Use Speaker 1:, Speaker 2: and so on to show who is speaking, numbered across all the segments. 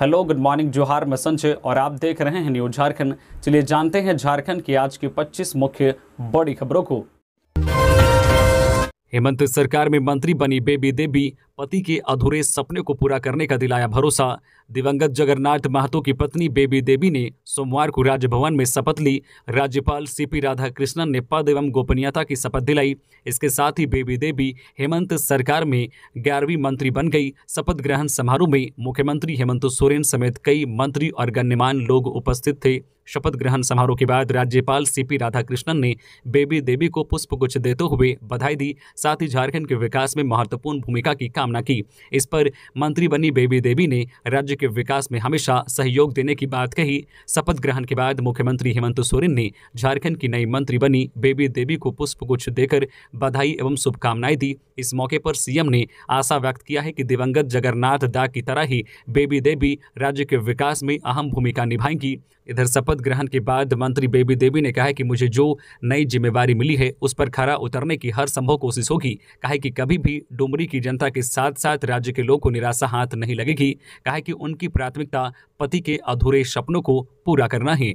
Speaker 1: hello good morning जोहार मैं संजय और आप देख रहे हैं न्यूज झारखंड चलिए जानते हैं झारखंड की आज की 25 मुख्य बड़ी खबरों को हेमंत सरकार में मंत्री बनी बेबी देवी पति के अधूरे सपने को पूरा करने का दिलाया भरोसा दिवंगत जगन्नाथ महतो की पत्नी बेबी देवी ने सोमवार को राजभवन में शपथ ली राज्यपाल सीपी राधाकृष्णन ने पद एवं गोपनीयता की शपथ दिलाई इसके साथ ही बेबी देवी हेमंत सरकार में ग्यारहवीं मंत्री बन गई शपथ ग्रहण समारोह में मुख्यमंत्री हेमंत सोरेन समेत कई मंत्री और गण्यमान लोग उपस्थित थे शपथ ग्रहण समारोह के बाद राज्यपाल सीपी राधाकृष्णन ने बेबी देवी को पुष्प गुच्छ देते हुए बधाई दी साथ ही झारखंड के विकास में महत्वपूर्ण भूमिका की काम कामना की इस पर मंत्री बनी बेबी देवी ने राज्य के विकास में हमेशा सहयोग देने की बात कही शपथ ग्रहण के बाद मुख्यमंत्री हेमंत सोरेन ने झारखंड की नई मंत्री बनी बेबी देवी को पुष्पगुच्छ देकर बधाई एवं शुभकामनाएं दी इस मौके पर सीएम ने आशा व्यक्त किया है कि दिवंगत जगन्नाथ दा की तरह ही बेबी देवी राज्य के विकास में अहम भूमिका निभाएंगी इधर शपथ ग्रहण के बाद मंत्री बेबी देवी ने कहा कि मुझे जो नई जिम्मेवारी मिली है उस पर खरा उतरने की हर संभव कोशिश होगी कहा कि कभी भी डुमरी की जनता के साथ साथ राज्य के लोगों को निराशा हाथ नहीं लगेगी कहा कि उनकी प्राथमिकता पति के अधूरे सपनों को पूरा करना है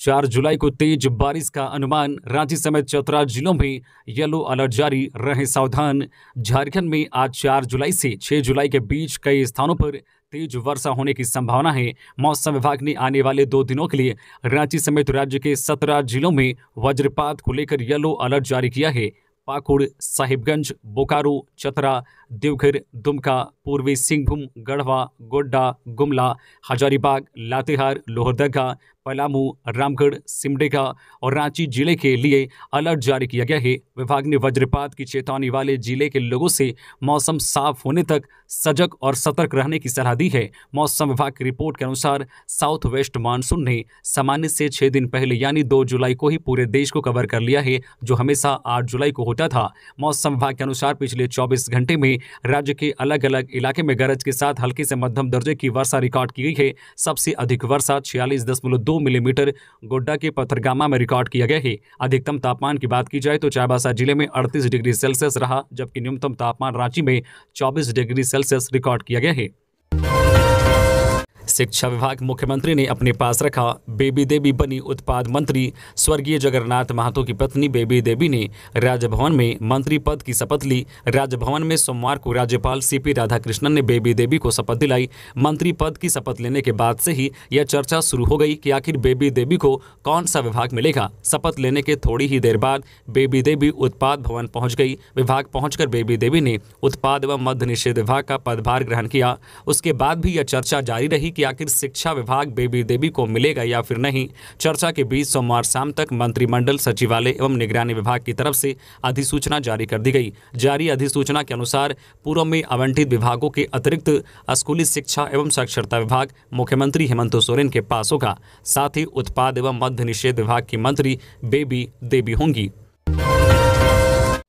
Speaker 1: चार जुलाई को तेज बारिश का अनुमान रांची समेत चतरा जिलों में येलो अलर्ट जारी रहे सावधान झारखंड में आज चार जुलाई से छह जुलाई के बीच कई स्थानों पर तेज वर्षा होने की संभावना है मौसम विभाग ने आने वाले दो दिनों के लिए रांची समेत राज्य के सत्रह जिलों में वज्रपात को लेकर येलो अलर्ट जारी किया है पाकुड़ साहिबगंज बोकारो चतरा देवघर दुमका पूर्वी सिंहभूम गढ़वा गोड्डा गुमला हजारीबाग लातेहार लोहरदगा पलामू रामगढ़ सिमडेगा और रांची जिले के लिए अलर्ट जारी किया गया है विभाग ने वज्रपात की चेतावनी वाले जिले के लोगों से मौसम साफ होने तक सजग और सतर्क रहने की सलाह दी है मौसम विभाग की रिपोर्ट के अनुसार साउथ वेस्ट मानसून ने सामान्य से छह दिन पहले यानी दो जुलाई को ही पूरे देश को कवर कर लिया है जो हमेशा आठ जुलाई को होता था मौसम विभाग के अनुसार पिछले चौबीस घंटे में राज्य के अलग अलग इलाके में गरज के साथ हल्की से मध्यम दर्जे की वर्षा रिकॉर्ड की गई है सबसे अधिक वर्षा छियालीस दशमलव दो मिलीमीटर गोड्डा के पथरगामा में रिकॉर्ड किया गया है अधिकतम तापमान की बात की जाए तो चाईबासा जिले में अड़तीस डिग्री सेल्सियस रहा जबकि न्यूनतम तापमान रांची में चौबीस डिग्री सेल्सियस रिकॉर्ड किया गया है शिक्षा विभाग मुख्यमंत्री ने अपने पास रखा बेबी देवी बनी उत्पाद मंत्री स्वर्गीय जगन्नाथ महतो की पत्नी बेबी देवी ने राजभवन में मंत्री पद की शपथ ली राजभवन में सोमवार को राज्यपाल सीपी राधाकृष्णन ने बेबी देवी को शपथ दिलाई मंत्री पद की शपथ लेने के बाद से ही यह चर्चा शुरू हो गई कि आखिर बेबी देवी को कौन सा विभाग मिलेगा शपथ लेने के थोड़ी ही देर बाद बेबी देवी उत्पाद भवन पहुंच गई विभाग पहुंचकर बेबी देवी ने उत्पाद एवं मध्य निषेध विभाग का पदभार ग्रहण किया उसके बाद भी यह चर्चा जारी रही कि आखिर शिक्षा विभाग बेबी देवी को मिलेगा या फिर नहीं चर्चा के बीच सोमवार शाम तक मंत्रिमंडल सचिवालय एवं निगरानी विभाग की तरफ से अधिसूचना जारी कर दी गई जारी अधिसूचना के अनुसार पूर्व में आवंटित विभागों के अतिरिक्त स्कूली शिक्षा एवं साक्षरता विभाग मुख्यमंत्री हेमंत सोरेन के पास होगा साथ ही उत्पाद एवं मध्य निषेध विभाग की मंत्री बेबी देवी होंगी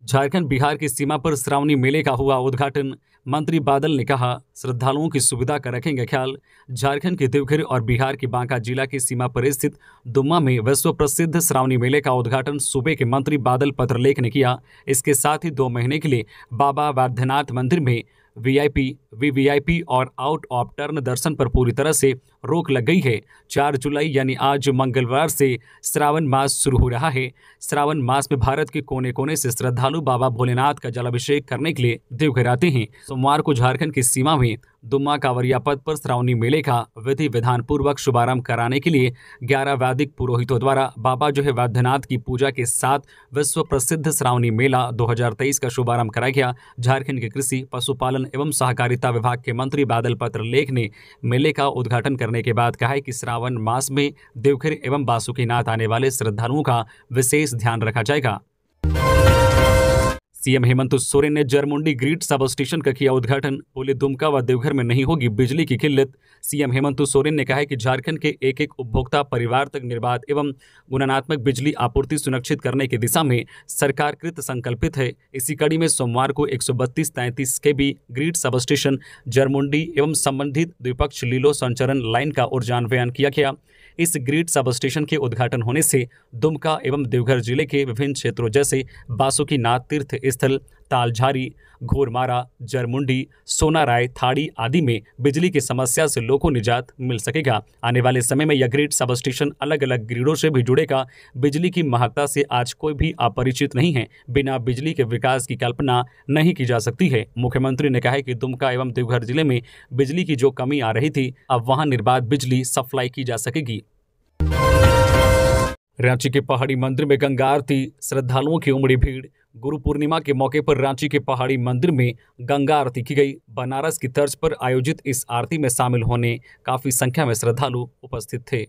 Speaker 1: झारखंड बिहार की सीमा पर श्रावणी मेले का हुआ उद्घाटन मंत्री बादल ने कहा श्रद्धालुओं की सुविधा का रखेंगे ख्याल झारखंड के देवघर और बिहार के बांका जिला की सीमा पर स्थित दुम्मा में विश्व प्रसिद्ध श्रावणी मेले का उद्घाटन सूबे के मंत्री बादल पत्रलेख ने किया इसके साथ ही दो महीने के लिए बाबा वैद्यनाथ मंदिर में वीआईपी वीवीआईपी और आउट ऑफ टर्न दर्शन पर पूरी तरह से रोक लग गई है चार जुलाई यानी आज मंगलवार से श्रावण मास शुरू हो रहा है श्रावण मास में भारत के कोने कोने से श्रद्धालु बाबा भोलेनाथ का जलाभिषेक करने के लिए देवघर आते हैं सोमवार को झारखंड की सीमा में दुम्मा कावरिया पद पर श्रावणी मेले का विधि विधान पूर्वक शुभारंभ कराने के लिए ग्यारह वैदिक पुरोहितों द्वारा बाबा जो है वैद्यनाथ की पूजा के साथ विश्व प्रसिद्ध श्रावणी मेला 2023 का शुभारंभ कराया गया झारखंड के कृषि पशुपालन एवं सहकारिता विभाग के मंत्री बादल पत्र लेख ने मेले का उद्घाटन कर करने के बाद कहा है कि श्रावण मास में देवखरी एवं बासुकीनाथ आने वाले श्रद्धालुओं का विशेष ध्यान रखा जाएगा सीएम हेमंत सोरेन ने जरमुंडी ग्रीड सब स्टेशन का किया उद्घाटन बोले दुमका व देवघर में नहीं होगी बिजली की किल्लत सीएम हेमंत सोरेन ने कहा है कि झारखंड के एक एक उपभोक्ता परिवार तक निर्बाध एवं गुणनात्मक बिजली आपूर्ति सुनिश्चित करने की दिशा में सरकार कृत संकल्पित है इसी कड़ी में सोमवार को एक सौ के B grid sub station Jarmundi एवं संबंधित द्विपक्ष लीलो संचरण लाइन का ऊर्जान्वयन किया गया इस ग्रीड सब स्टेशन के उद्घाटन होने से दुमका एवं देवघर जिले के विभिन्न क्षेत्रों जैसे बासुकीनाथ तीर्थ स्थल तालझारी घोरमारा जरमुंडी सोनाराय थाड़ी आदि में बिजली की समस्या से लोगों को निजात मिल सकेगा आने वाले समय में यह ग्रिड सब स्टेशन अलग अलग ग्रिडों से भी जुड़ेगा बिजली की महत्ता से आज कोई भी अपरिचित नहीं है बिना बिजली के विकास की कल्पना नहीं की जा सकती है मुख्यमंत्री ने कहा कि दुमका एवं देवघर जिले में बिजली की जो कमी आ रही थी अब वहाँ निर्बाध बिजली सप्लाई की जा सकेगी रांची के पहाड़ी मंदिर में गंगा आरती श्रद्धालुओं की उमड़ी भीड़ गुरु पूर्णिमा के मौके पर रांची के पहाड़ी मंदिर में गंगा आरती की गई बनारस की तर्ज पर आयोजित इस आरती में शामिल होने काफी संख्या में श्रद्धालु उपस्थित थे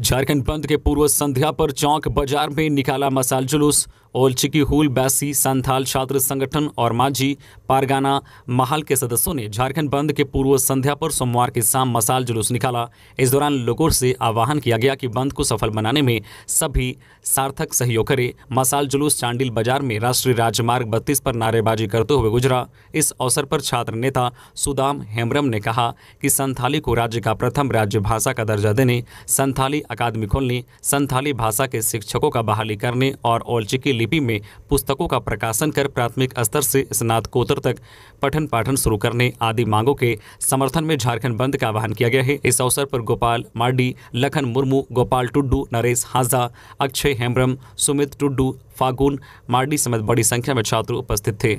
Speaker 1: झारखंड बंद के पूर्व संध्या पर चौक बाजार में निकाला मसाल जुलूस ओलचिकी हुल बैसी संथाल छात्र संगठन और मांझी पारगाना महाल के सदस्यों ने झारखंड बंद के पूर्व संध्या पर सोमवार की शाम मसाल जुलूस निकाला इस दौरान लोगों से आह्वान किया गया कि बंद को सफल बनाने में सभी सार्थक सहयोग करें मसाल जुलूस चांडिल बाजार में राष्ट्रीय राजमार्ग बत्तीस पर नारेबाजी करते हुए गुजरा इस अवसर पर छात्र नेता सुदाम हेमरम ने कहा कि संथाली को राज्य का प्रथम राज्य भाषा का दर्जा देने संथाली अकादमी खोलने संथाली भाषा के शिक्षकों का बहाली करने और ओलचिकी लिपि में पुस्तकों का प्रकाशन कर प्राथमिक स्तर से स्नातकोत्तर तक पठन पाठन शुरू करने आदि मांगों के समर्थन में झारखंड बंद का आह्वान किया गया है इस अवसर पर गोपाल मार्डी लखन मुर्मू गोपाल टुड्डू नरेश हाजा अक्षय हेम्ब्रम सुमित टुड्डू फागुन मार्डी समेत बड़ी संख्या में छात्र उपस्थित थे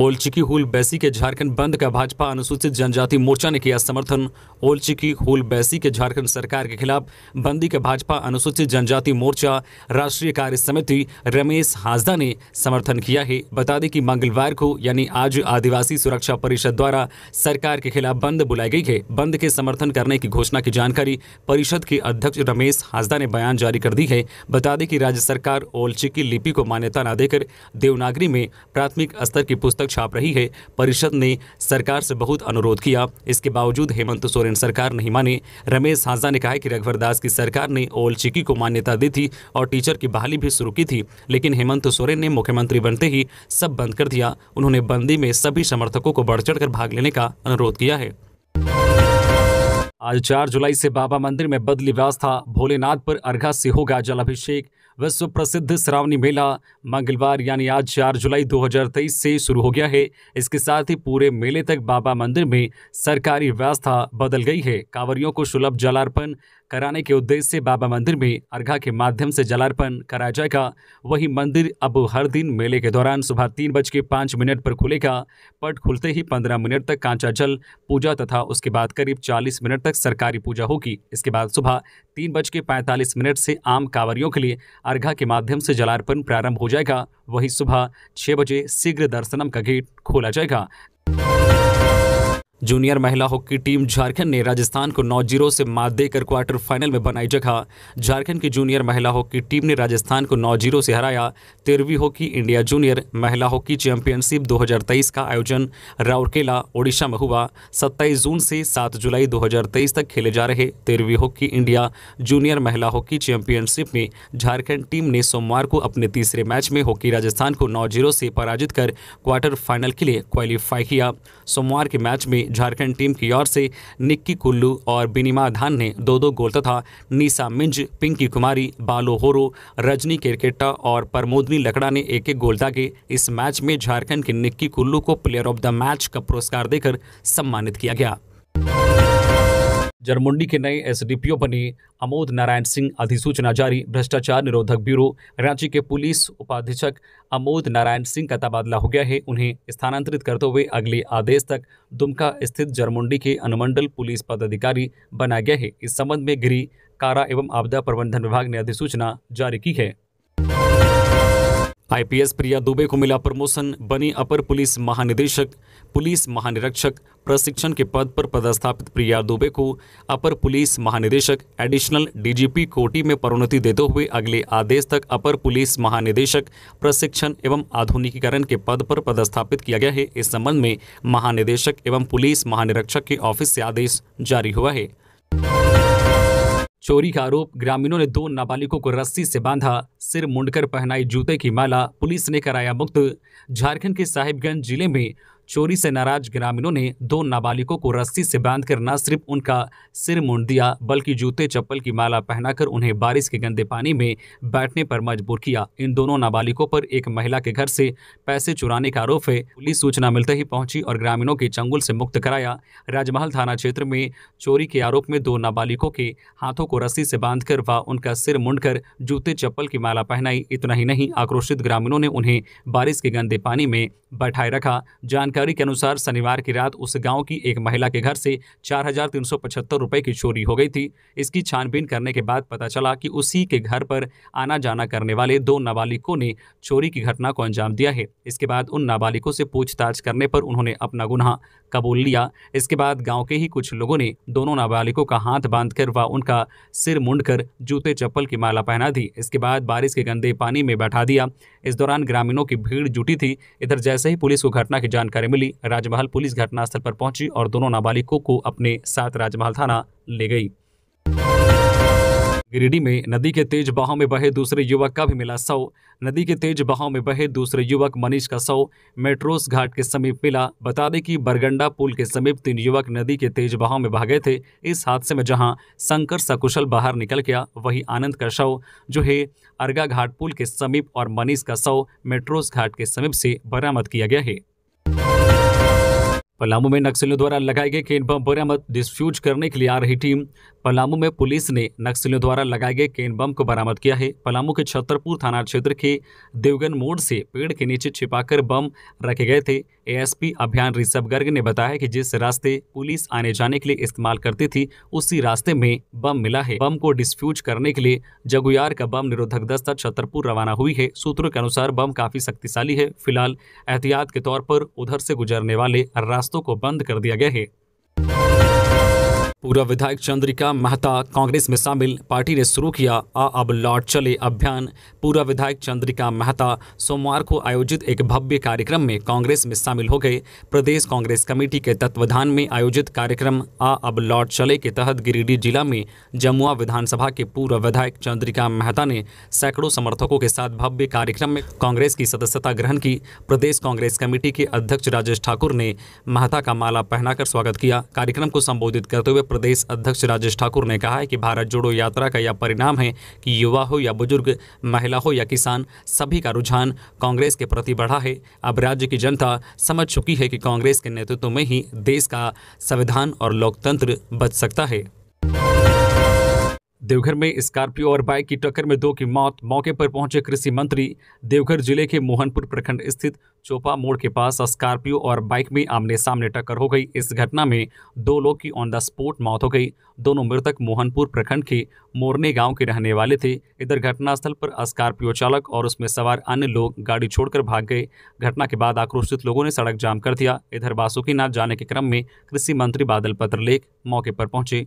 Speaker 1: ओलचिकी हुल बैसी के झारखंड बंद का भाजपा अनुसूचित जनजाति मोर्चा ने किया समर्थन ओलचिकी हुल बैसी के झारखंड सरकार के खिलाफ बंदी का भाजपा अनुसूचित जनजाति मोर्चा राष्ट्रीय कार्य समिति रमेश हाजदा ने समर्थन किया है बता दें कि मंगलवार को यानी आज आदिवासी सुरक्षा परिषद द्वारा सरकार के खिलाफ बंद बुलाई गई है बंद के समर्थन करने की घोषणा की जानकारी परिषद के अध्यक्ष रमेश हाजदा ने बयान जारी कर दी है बता दें कि राज्य सरकार ओलचिकी लिपि को मान्यता न देकर देवनागरी में प्राथमिक स्तर की पुस्तक छाप रही है परिषद ने सरकार से बहुत अनुरोध किया इसके बावजूद हेमंत सोरेन सरकार नहीं माने रमेश हांसा ने कहा कि रघुवर दास की सरकार ने ओल चिकी को मान्यता दी थी और टीचर की बहाली भी शुरू की थी लेकिन हेमंत सोरेन ने मुख्यमंत्री बनते ही सब बंद कर दिया उन्होंने बंदी में सभी समर्थकों को बढ़ चढ़ भाग लेने का अनुरोध किया है आज 4 जुलाई से बाबा मंदिर में बदली व्यवस्था भोलेनाथ पर अर्घा से होगा जलाभिषेक विश्व प्रसिद्ध श्रावणी मेला मंगलवार यानी आज 4 जुलाई 2023 से शुरू हो गया है इसके साथ ही पूरे मेले तक बाबा मंदिर में सरकारी व्यवस्था बदल गई है कांवरियों को सुलभ जलार्पण कराने के उद्देश्य से बाबा मंदिर में अर्घा के माध्यम से जलार्पण कराया जाएगा वहीं मंदिर अब हर दिन मेले के दौरान सुबह तीन बज के पाँच मिनट पर खुलेगा पट खुलते ही पंद्रह मिनट तक कांचा जल पूजा तथा उसके बाद करीब चालीस मिनट तक सरकारी पूजा होगी इसके बाद सुबह तीन बज के पैंतालीस मिनट से आम कांवरियों के लिए अर्घा के माध्यम से जलार्पण प्रारंभ हो जाएगा वहीं सुबह छः बजे शीघ्र दर्शनम का गेट खोला जाएगा जूनियर महिला हॉकी टीम झारखंड ने राजस्थान को नौ जीरो से मात देकर क्वार्टर फाइनल में बनाई जगह झारखंड की जूनियर महिला हॉकी टीम ने राजस्थान को नौ जीरो से हराया तेरहवीं हॉकी इंडिया जूनियर महिला हॉकी चैंपियनशिप 2023 का आयोजन राउरकेला ओडिशा में हुआ 27 जून से 7 जुलाई 2023 तक खेले जा रहे तेरहवीं हॉकी इंडिया जूनियर महिला हॉकी चैंपियनशिप में झारखंड टीम ने सोमवार को अपने तीसरे मैच में हॉकी राजस्थान को नौ जीरो से पराजित कर क्वार्टर फाइनल के लिए क्वालिफाई किया सोमवार के मैच में झारखंड टीम की ओर से निक्की कुल्लू और बिनिमा धान ने दो दो गोल तथा नीसा मिंज पिंकी कुमारी बालो होरो रजनी केरकेट्टा और परमोदनी लकड़ा ने एक एक गोल दागे इस मैच में झारखंड की निक्की कुल्लू को प्लेयर ऑफ द मैच का पुरस्कार देकर सम्मानित किया गया जरमुंडी के नए एसडीपीओ बने अमोद नारायण सिंह अधिसूचना जारी भ्रष्टाचार निरोधक ब्यूरो रांची के पुलिस उपाधीक्षक अमोद नारायण सिंह का तबादला हो गया है उन्हें स्थानांतरित करते हुए अगले आदेश तक दुमका स्थित जरमुंडी के अनुमंडल पुलिस पदाधिकारी बनाया गया है इस संबंध में गृह कारा एवं आपदा प्रबंधन विभाग ने अधिसूचना जारी की है आईपीएस प्रिया दुबे को मिला प्रमोशन बनी अपर पुलिस महानिदेशक पुलिस महानिरीक्षक प्रशिक्षण के पद पर पदस्थापित प्रिया दुबे को अपर पुलिस महानिदेशक एडिशनल डीजीपी कोटी में पदोन्नति देते हुए अगले आदेश तक अपर पुलिस महानिदेशक प्रशिक्षण एवं आधुनिकीकरण के पद पर पदस्थापित किया गया है इस संबंध में महानिदेशक एवं पुलिस महानिरीक्षक के ऑफिस से आदेश जारी हुआ है चोरी का आरोप ग्रामीणों ने दो नाबालिगों को रस्सी से बांधा सिर मुंडकर पहनाई जूते की माला पुलिस ने कराया मुक्त झारखंड के साहिबगंज जिले में चोरी से नाराज ग्रामीणों ने दो नाबालिगों को रस्सी से बांधकर न सिर्फ उनका सिर मुंड दिया बल्कि जूते चप्पल की माला पहनाकर उन्हें बारिश के गंदे पानी में बैठने पर मजबूर किया इन दोनों नाबालिगों पर एक महिला के घर से पैसे चुराने का आरोप है पुलिस सूचना मिलते ही पहुंची और ग्रामीणों के चंगुल से मुक्त कराया राजमहल थाना क्षेत्र में चोरी के आरोप में दो नाबालिगों के हाथों को रस्सी से बांधकर व उनका सिर मुंड जूते चप्पल की माला पहनाई इतना ही नहीं आक्रोशित ग्रामीणों ने उन्हें बारिश के गंदे पानी में बैठाए रखा जानकारी जानकारी के अनुसार शनिवार की रात उस गांव की एक महिला के घर से चार हजार तीन सौ पचहत्तर रुपए की चोरी हो गई थी इसकी छानबीन करने के बाद पता चला कि उसी के घर पर आना जाना करने वाले दो नाबालिगों ने चोरी की घटना को अंजाम दिया है इसके बाद उन नाबालिगों से पूछताछ करने पर उन्होंने अपना गुनाह कबूल लिया इसके बाद गाँव के ही कुछ लोगों ने दोनों नाबालिगों का हाथ कर व उनका सिर मुंड कर जूते चप्पल की माला पहना दी इसके बाद बारिश के गंदे पानी में बैठा दिया इस दौरान ग्रामीणों की भीड़ जुटी थी इधर जैसे ही पुलिस को घटना की जानकारी मिली राजमहल पुलिस घटनास्थल पर पहुंची और दोनों नाबालिगों को अपने साथ राजमहल थाना ले गई गिरिडीह में नदी के तेज बहाव में बहे दूसरे युवक का भी मिला शव नदी के तेज बहाव में बहे दूसरे युवक मनीष का शव मेट्रोस घाट के समीप मिला बता दें कि बरगंडा पुल के समीप तीन युवक नदी के तेज बहाव में बह गए थे इस हादसे में जहां शंकर सकुशल बाहर निकल गया वहीं आनंद का शव जो है अर्गा घाट पुल के समीप और मनीष का शव मेट्रोस घाट के समीप से बरामद किया गया है पलामू में नक्सलियों द्वारा लगाए गए केन बम बरामद डिस्फ्यूज करने के लिए आ रही टीम पलामू में पुलिस ने नक्सलियों द्वारा लगाए गए केन बम को बरामद किया है पलामू के छतरपुर थाना क्षेत्र के देवगन मोड़ से पेड़ के नीचे छिपाकर बम रखे गए थे एएसपी अभियान ऋषभ गर्ग ने बताया कि जिस रास्ते पुलिस आने जाने के लिए इस्तेमाल करती थी उसी रास्ते में बम मिला है बम को डिस्फ्यूज करने के लिए जगुयार का बम निरोधक दस्ता छतरपुर रवाना हुई है सूत्रों के अनुसार बम काफी शक्तिशाली है फिलहाल एहतियात के तौर पर उधर से गुजरने वाले रास्तों को बंद कर दिया गया है पूर्व विधायक चंद्रिका मेहता कांग्रेस में शामिल पार्टी ने शुरू किया आ अब लौट चले अभियान पूर्व विधायक चंद्रिका मेहता सोमवार को आयोजित एक भव्य कार्यक्रम में कांग्रेस में शामिल हो गए प्रदेश कांग्रेस कमेटी के तत्वाधान में आयोजित कार्यक्रम आ अब लौट चले के तहत गिरिडीह जिला में जमुआ विधानसभा के पूर्व विधायक चंद्रिका मेहता ने सैकड़ों समर्थकों के साथ भव्य कार्यक्रम में कांग्रेस की सदस्यता ग्रहण की प्रदेश कांग्रेस कमेटी के अध्यक्ष राजेश ठाकुर ने मेहता का माला पहनाकर स्वागत किया कार्यक्रम को संबोधित करते हुए प्रदेश अध्यक्ष राजेश ठाकुर ने कहा है कि भारत जोड़ो यात्रा का यह परिणाम है कि युवा हो या बुजुर्ग महिला हो या किसान सभी का रुझान कांग्रेस के प्रति बढ़ा है अब राज्य की जनता समझ चुकी है कि कांग्रेस के नेतृत्व में ही देश का संविधान और लोकतंत्र बच सकता है देवघर में स्कॉर्पियो और बाइक की टक्कर में दो की मौत मौके पर पहुंचे कृषि मंत्री देवघर जिले के मोहनपुर प्रखंड स्थित चोपा मोड़ के पास स्कॉर्पियो और बाइक में आमने सामने टक्कर हो गई इस घटना में दो लोग की ऑन द स्पॉट मौत हो गई दोनों मृतक मोहनपुर प्रखंड के मोरने गांव के रहने वाले थे इधर घटनास्थल पर स्कॉर्पियो चालक और उसमें सवार अन्य लोग गाड़ी छोड़कर भाग गए घटना के बाद आक्रोशित लोगों ने सड़क जाम कर दिया इधर बासुकीनाथ जाने के क्रम में कृषि मंत्री बादल पत्रलेख मौके पर पहुंचे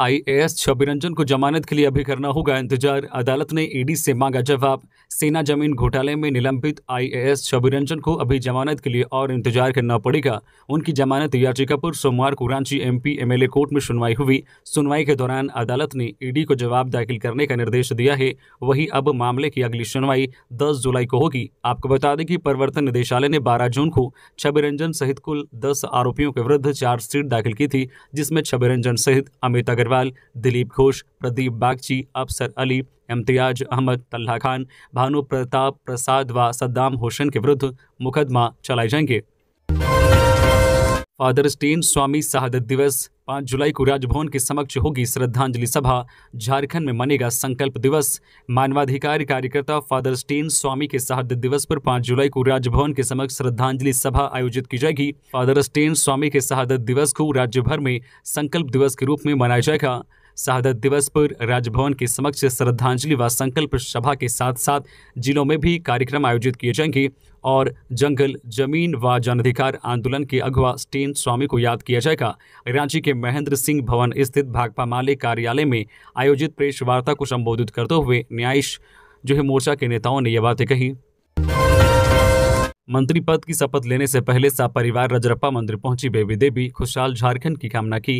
Speaker 1: आईएएस छवि छबिरंजन को जमानत के लिए अभी करना होगा इंतजार अदालत ने ईडी से मांगा जवाब सेना जमीन घोटाले में निलंबित आईएएस छवि छबिरंजन को अभी जमानत के लिए और इंतजार करना पड़ेगा उनकी जमानत याचिका पर सोमवार को रांची एम पी कोर्ट में सुनवाई हुई सुनवाई के दौरान अदालत ने ईडी को जवाब दाखिल करने का निर्देश दिया है वही अब मामले की अगली सुनवाई दस जुलाई को होगी आपको बता दें कि प्रवर्तन निदेशालय ने बारह जून को छबिरंजन रंजन सहित कुल दस आरोपियों के विरुद्ध चार्जशीट दाखिल की थी जिसमें छबिरंजन रंजन सहित अमित अग्रवाल दिलीप घोष प्रदीप बागची अफसर अली इम्तियाज अहमद तल्ला खान भानु प्रताप प्रसाद व सद्दाम होशन के विरुद्ध मुकदमा चलाए जाएंगे फादर स्टीन स्वामी शहादत दिवस पाँच जुलाई को राजभवन के समक्ष होगी श्रद्धांजलि सभा झारखंड में मनेगा संकल्प दिवस मानवाधिकार कार्यकर्ता फादर स्टीन स्वामी के शहादत दिवस पर पाँच जुलाई को राजभवन के समक्ष श्रद्धांजलि सभा आयोजित की जाएगी फादर स्टीन स्वामी के शहादत दिवस को राज्य भर में संकल्प दिवस के रूप में मनाया जाएगा शहादत दिवस पर राजभवन के समक्ष श्रद्धांजलि व संकल्प सभा के साथ साथ जिलों में भी कार्यक्रम आयोजित किए जाएंगे और जंगल जमीन व जनाधिकार आंदोलन के अगवा स्टेन स्वामी को याद किया जाएगा रांची के महेंद्र सिंह भवन स्थित भाकपा माले कार्यालय में आयोजित प्रेस वार्ता को संबोधित करते हुए न्यायिश जो है मोर्चा के नेताओं ने यह बातें कही मंत्री पद की शपथ लेने से पहले सपरिवार रजरप्पा मंदिर पहुंची बेबी देवी खुशहाल झारखंड की कामना की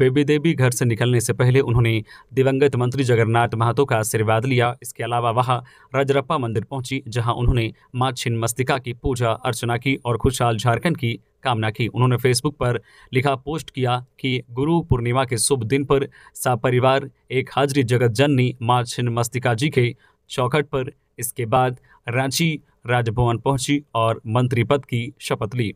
Speaker 1: बेबी देवी घर से निकलने से पहले उन्होंने दिवंगत मंत्री जगन्नाथ महतो का आशीर्वाद लिया इसके अलावा वहां रजरप्पा मंदिर पहुंची जहां उन्होंने मां छिन्न मस्तिका की पूजा अर्चना की और खुशहाल झारखंड की कामना की उन्होंने फेसबुक पर लिखा पोस्ट किया कि गुरु पूर्णिमा के शुभ दिन पर सपरिवार एक हाजिरी जगत जननी माँ छिन्न मस्तिका जी के चौखट पर इसके बाद रांची राजभवन पहुंची और मंत्री पद की शपथ ली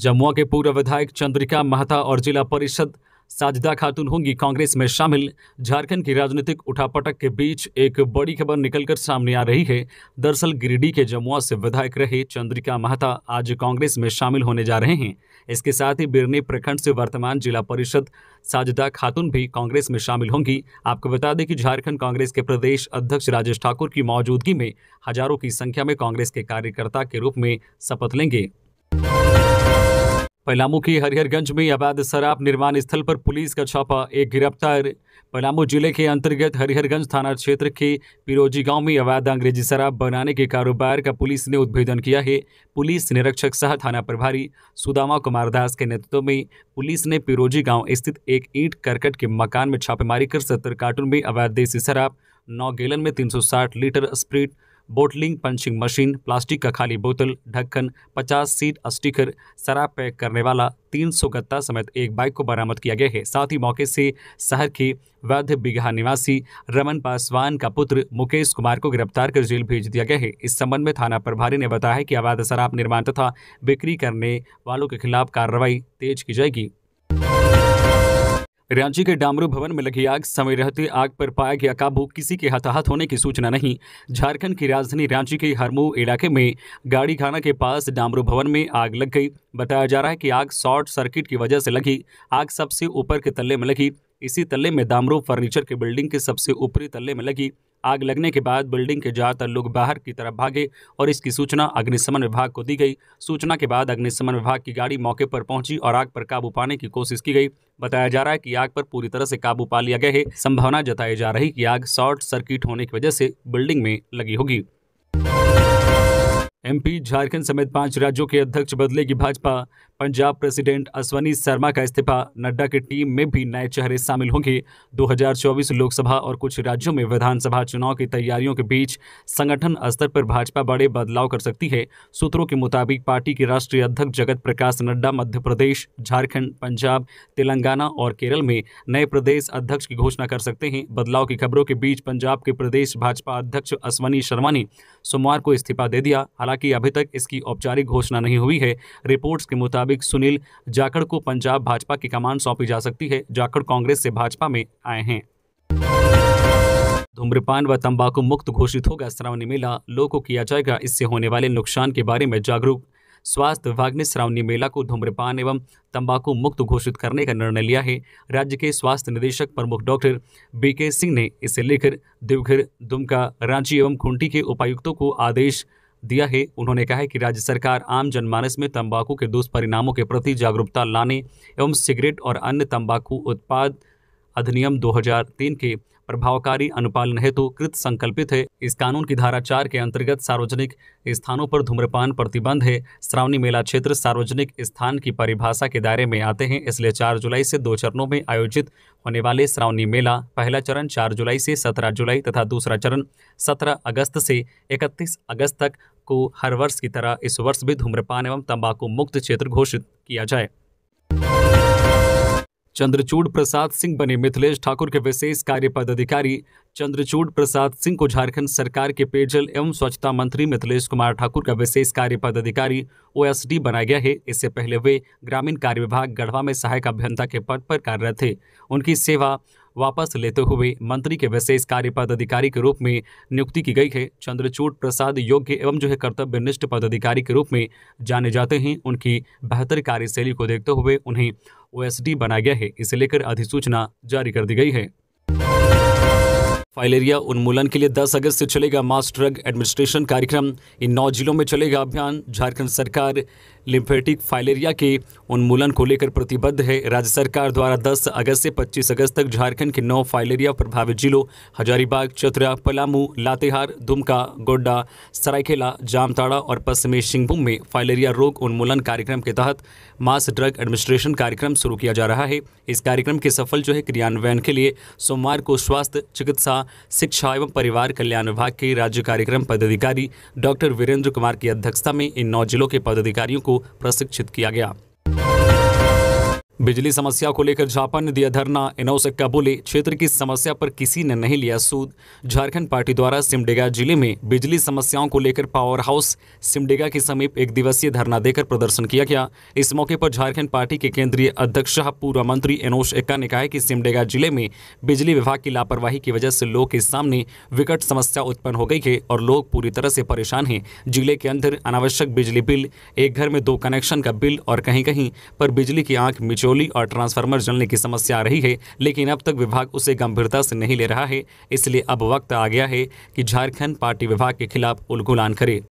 Speaker 1: जमुआ के पूर्व विधायक चंद्रिका महता और जिला परिषद साजिदा खातून होंगी कांग्रेस में शामिल झारखंड की राजनीतिक उठापटक के बीच एक बड़ी खबर निकलकर सामने आ रही है दरअसल गिरिडीह के जमुआ से विधायक रहे चंद्रिका महता आज कांग्रेस में शामिल होने जा रहे हैं इसके साथ ही बिरनी प्रखंड से वर्तमान जिला परिषद साजदा खातून भी कांग्रेस में शामिल होंगी आपको बता दें कि झारखंड कांग्रेस के प्रदेश अध्यक्ष राजेश ठाकुर की मौजूदगी में हजारों की संख्या में कांग्रेस के कार्यकर्ता के रूप में शपथ लेंगे पलामू की हरिहरगंज में अवैध शराब निर्माण स्थल पर पुलिस का छापा एक गिरफ्तार पलामू जिले के अंतर्गत हरिहरगंज थाना क्षेत्र के पिरोजी गांव में अवैध अंग्रेजी शराब बनाने के कारोबार का पुलिस ने उद्भेदन किया है पुलिस निरीक्षक सह थाना प्रभारी सुदामा कुमार दास के नेतृत्व में पुलिस ने पिरोजी गाँव स्थित एक ईंट करकट के मकान में छापेमारी कर सत्तर कार्टून में अवैध देसी शराब नौ गैलन में तीन litre spirit bottling punching machine plastic का खाली बोतल ढक्कन 50 सीट स्टिकर शराब पैक करने वाला 300 गत्ता समेत एक बाइक को बरामद किया गया है साथ ही मौके से शहर के वैध बिगहा निवासी रमन पासवान का पुत्र मुकेश कुमार को गिरफ्तार कर जेल भेज दिया गया है इस संबंध में थाना प्रभारी ने बताया कि अवैध शराब निर्माण तथा बिक्री करने वालों के खिलाफ कार्रवाई तेज की जाएगी रांची के डामरू भवन में लगी आग समय रहते आग पर पाया गया काबू किसी के हताहत होने की सूचना नहीं झारखंड की राजधानी रांची के हरमू इलाके में गाड़ी खाना के पास डामरू भवन में आग लग गई बताया जा रहा है कि आग शॉर्ट सर्किट की वजह से लगी आग सबसे ऊपर के तल्ले में लगी इसी तल्ले में दामरू फर्नीचर के बिल्डिंग के सबसे ऊपरी तले में लगी आग लगने के बाद बिल्डिंग के ज़्यादातर लोग बाहर की तरफ भागे और इसकी सूचना अग्निशमन विभाग को दी गई सूचना के बाद अग्निशमन विभाग की गाड़ी मौके पर पहुंची और आग पर काबू पाने की कोशिश की गई बताया जा रहा है कि आग पर पूरी तरह से काबू पा लिया गया है संभावना जताई जा रही कि आग शॉर्ट सर्किट होने की वजह से बिल्डिंग में लगी होगी एमपी झारखंड समेत पांच राज्यों के अध्यक्ष बदलेगी भाजपा पंजाब प्रेसिडेंट अश्वनी शर्मा का इस्तीफा नड्डा की टीम में भी नए चेहरे शामिल होंगे 2024 लोकसभा और कुछ राज्यों में विधानसभा चुनाव की तैयारियों के बीच संगठन स्तर पर भाजपा बड़े बदलाव कर सकती है सूत्रों के मुताबिक पार्टी के राष्ट्रीय अध्यक्ष जगत प्रकाश नड्डा मध्य प्रदेश झारखंड पंजाब तेलंगाना और केरल में नए प्रदेश अध्यक्ष की घोषणा कर सकते हैं बदलाव की खबरों के बीच पंजाब के प्रदेश भाजपा अध्यक्ष अश्वनी शर्मा ने सोमवार को इस्तीफा दे दिया हालांकि अभी तक इसकी औपचारिक घोषणा नहीं हुई है रिपोर्ट्स के मुताबिक मुताबिक सुनील जाखड़ को पंजाब भाजपा की कमान सौंपी जा सकती है जाखड़ कांग्रेस से भाजपा में आए हैं धूम्रपान व तंबाकू मुक्त घोषित होगा श्रावणी मेला लोगों को किया जाएगा इससे होने वाले नुकसान के बारे में जागरूक स्वास्थ्य विभाग ने श्रावणी मेला को धूम्रपान एवं तंबाकू मुक्त घोषित करने का निर्णय लिया है राज्य के स्वास्थ्य निदेशक प्रमुख डॉक्टर बीके सिंह ने इसे लेकर देवघर दुमका रांची एवं खूंटी के उपायुक्तों को आदेश दिया है उन्होंने कहा है कि राज्य सरकार आम जनमानस में तंबाकू के दुष्परिणामों के प्रति जागरूकता लाने एवं सिगरेट और अन्य तंबाकू उत्पाद अधिनियम 2003 के प्रभावकारी अनुपालन हेतु कृत संकल्पित है इस कानून की धारा चार के अंतर्गत सार्वजनिक स्थानों पर धूम्रपान प्रतिबंध है श्रावणी मेला क्षेत्र सार्वजनिक स्थान की परिभाषा के दायरे में आते हैं इसलिए चार जुलाई से दो चरणों में आयोजित होने वाले श्रावणी मेला पहला चरण चार जुलाई से सत्रह जुलाई तथा दूसरा चरण सत्रह अगस्त से इकतीस अगस्त तक को हर वर्ष की तरह इस वर्ष भी धूम्रपान एवं तंबाकू मुक्त क्षेत्र घोषित किया जाए चंद्रचूड़ प्रसाद सिंह बने मिथिलेश ठाकुर के विशेष कार्य पदाधिकारी चंद्रचूड़ प्रसाद सिंह को झारखंड सरकार के पेयजल एवं स्वच्छता मंत्री मिथिलेश कुमार ठाकुर का विशेष कार्य पदाधिकारी ओ बनाया गया है इससे पहले वे ग्रामीण कार्य विभाग गढ़वा में सहायक अभियंता के पद पर कार्यरत थे उनकी सेवा वापस लेते हुए मंत्री के विशेष कार्य पदाधिकारी के रूप में नियुक्ति की गई है चंद्रचूड़ प्रसाद योग्य एवं जो है कर्तव्यनिष्ठ पदाधिकारी के रूप में जाने जाते हैं उनकी बेहतर कार्यशैली को देखते हुए उन्हें ओएसडी बनाया गया है इसे लेकर अधिसूचना जारी कर दी गई है फाइलेरिया उन्मूलन के लिए 10 अगस्त से चलेगा मास्टर ड्रग एडमिनिस्ट्रेशन कार्यक्रम इन नौ जिलों में चलेगा अभियान झारखंड सरकार लिम्फेटिक फाइलेरिया के उन्मूलन को लेकर प्रतिबद्ध है राज्य सरकार द्वारा 10 अगस्त से 25 अगस्त तक झारखंड के नौ फाइलेरिया प्रभावित जिलों हजारीबाग चतरा पलामू लातेहार दुमका गोड्डा सरायकेला जामताड़ा और पश्चिमी सिंहभूम में फाइलेरिया रोग उन्मूलन कार्यक्रम के तहत मास ड्रग एडमिनिस्ट्रेशन कार्यक्रम शुरू किया जा रहा है इस कार्यक्रम के सफल जो है क्रियान्वयन के लिए सोमवार को स्वास्थ्य चिकित्सा शिक्षा एवं परिवार कल्याण विभाग के राज्य कार्यक्रम पदाधिकारी डॉक्टर वीरेंद्र कुमार की अध्यक्षता में इन नौ जिलों के पदाधिकारियों को प्रशिक्षित किया गया बिजली समस्या को लेकर जापान ने दिया धरना इनौ सक्का बोले क्षेत्र की समस्या पर किसी ने नहीं लिया सूद झारखंड पार्टी द्वारा सिमडेगा जिले में बिजली समस्याओं को लेकर पावर हाउस सिमडेगा के समीप एक दिवसीय धरना देकर प्रदर्शन किया गया इस मौके पर झारखंड पार्टी के केंद्रीय अध्यक्ष पूर्व मंत्री एनोश एक्का ने कहा कि सिमडेगा जिले में बिजली विभाग की लापरवाही की वजह से लोग के सामने विकट समस्या उत्पन्न हो गई है और लोग पूरी तरह से परेशान हैं जिले के अंदर अनावश्यक बिजली बिल एक घर में दो कनेक्शन का बिल और कहीं कहीं पर बिजली की आंख मिचो बिचौली और ट्रांसफार्मर जलने की समस्या आ रही है लेकिन अब तक विभाग उसे गंभीरता से नहीं ले रहा है इसलिए अब वक्त आ गया है कि झारखंड पार्टी विभाग के खिलाफ उलगुलान करे